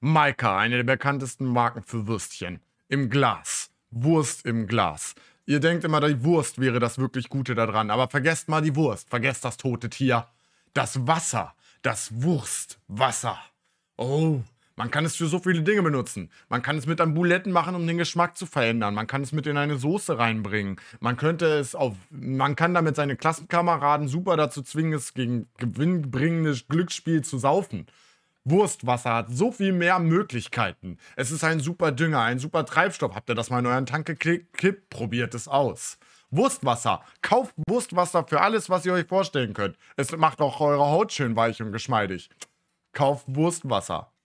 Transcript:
Maika, eine der bekanntesten Marken für Würstchen. Im Glas. Wurst im Glas. Ihr denkt immer, die Wurst wäre das wirklich Gute daran, aber vergesst mal die Wurst, vergesst das tote Tier. Das Wasser, das Wurstwasser. Oh, man kann es für so viele Dinge benutzen. Man kann es mit Ambuletten machen, um den Geschmack zu verändern. Man kann es mit in eine Soße reinbringen. Man könnte es auf. Man kann damit seine Klassenkameraden super dazu zwingen, es gegen gewinnbringendes Glücksspiel zu saufen. Wurstwasser hat so viel mehr Möglichkeiten. Es ist ein super Dünger, ein super Treibstoff. Habt ihr das mal in euren Tank gekippt? Probiert es aus. Wurstwasser. Kauft Wurstwasser für alles, was ihr euch vorstellen könnt. Es macht auch eure Haut schön weich und geschmeidig. Kauft Wurstwasser.